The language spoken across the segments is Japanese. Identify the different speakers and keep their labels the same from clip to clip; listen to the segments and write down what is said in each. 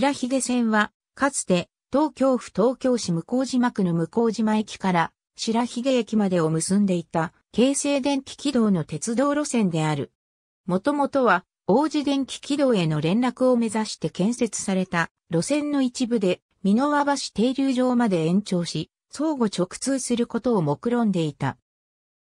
Speaker 1: 白髭線は、かつて、東京府東京市向島区の向島駅から白髭駅までを結んでいた、京成電気軌道の鉄道路線である。もともとは、王子電気軌道への連絡を目指して建設された路線の一部で、美濃和橋停留場まで延長し、相互直通することを目論んでいた。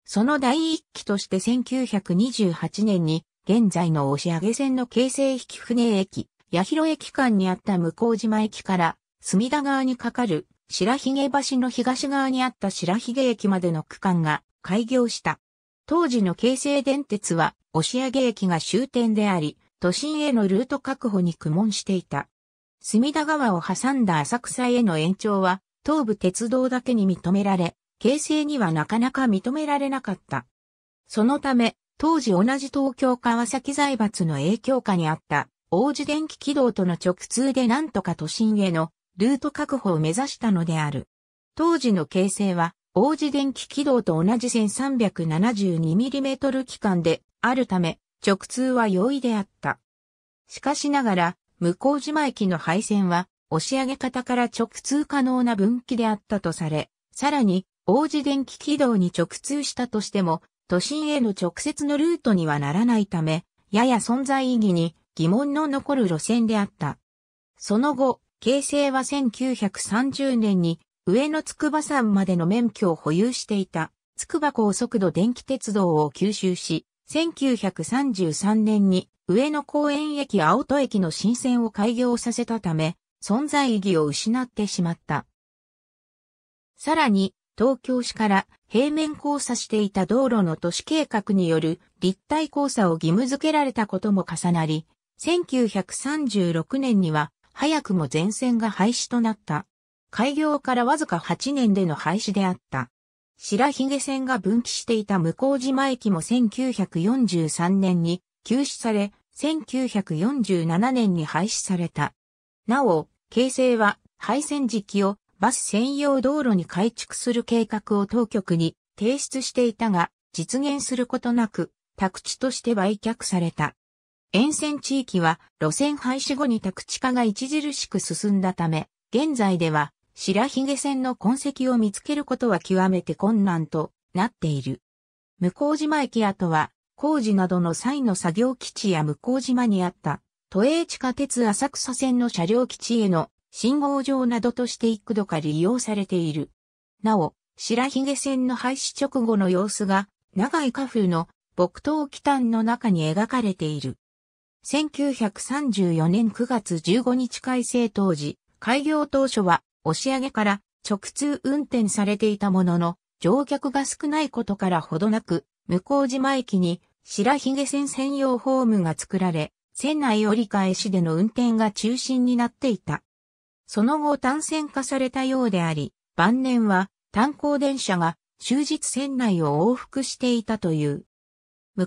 Speaker 1: その第一期として1928年に、現在の押上線の京成引船駅、八広駅間にあった向島駅から隅田川に架かる白髭橋の東側にあった白髭駅までの区間が開業した。当時の京成電鉄は押上駅が終点であり、都心へのルート確保に苦悶していた。隅田川を挟んだ浅草への延長は東武鉄道だけに認められ、京成にはなかなか認められなかった。そのため、当時同じ東京川崎財閥の影響下にあった王子電気軌道との直通でなんとか都心へのルート確保を目指したのである。当時の形成は、王子電気軌道と同じ 1372mm 機関であるため、直通は容易であった。しかしながら、向島駅の配線は、押し上げ方から直通可能な分岐であったとされ、さらに、王子電気軌道に直通したとしても、都心への直接のルートにはならないため、やや存在意義に疑問の残る路線であった。その後、京成は1930年に上野筑波山までの免許を保有していた筑波高速度電気鉄道を吸収し、1933年に上野公園駅青戸駅の新線を開業させたため、存在意義を失ってしまった。さらに、東京市から平面交差していた道路の都市計画による立体交差を義務付けられたことも重なり、1936年には早くも全線が廃止となった。開業からわずか8年での廃止であった。白髭線が分岐していた向島駅も1943年に休止され、1947年に廃止された。なお、京成は廃線時期をバス専用道路に改築する計画を当局に提出していたが、実現することなく、宅地として売却された。沿線地域は路線廃止後に宅地化が著しく進んだため、現在では白髭線の痕跡を見つけることは極めて困難となっている。向島駅跡は工事などの際の作業基地や向島にあった都営地下鉄浅草線の車両基地への信号場などとして幾度か利用されている。なお、白髭線の廃止直後の様子が長い花風の木刀機端の中に描かれている。1934年9月15日改正当時、開業当初は押上から直通運転されていたものの、乗客が少ないことからほどなく、向島駅に白髭線専用ホームが作られ、船内折り返しでの運転が中心になっていた。その後単線化されたようであり、晩年は単行電車が終日船内を往復していたという。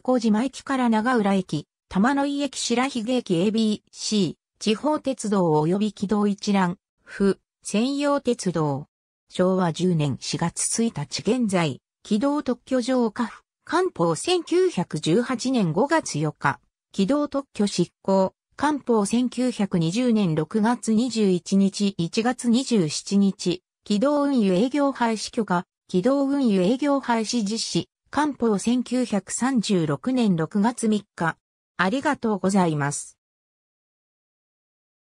Speaker 1: 向島駅から長浦駅、玉野井駅白髭駅 ABC、地方鉄道及び軌道一覧、府、専用鉄道。昭和10年4月1日現在、軌道特許上下府、官報1918年5月4日、軌道特許執行、官報1920年6月21日1月27日、軌道運輸営業廃止許可、軌道運輸営業廃止実施、官報1936年6月3日、ありがとうございます。